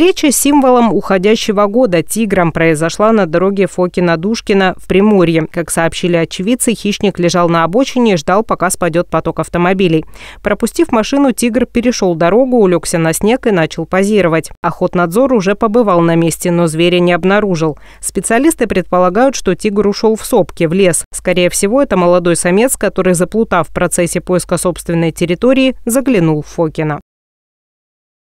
Встреча с символом уходящего года тигром произошла на дороге Фокина-Душкина в Приморье. Как сообщили очевидцы, хищник лежал на обочине и ждал, пока спадет поток автомобилей. Пропустив машину, тигр перешел дорогу, улегся на снег и начал позировать. Охотнадзор уже побывал на месте, но зверя не обнаружил. Специалисты предполагают, что тигр ушел в сопки, в лес. Скорее всего, это молодой самец, который, заплутав в процессе поиска собственной территории, заглянул в Фокина.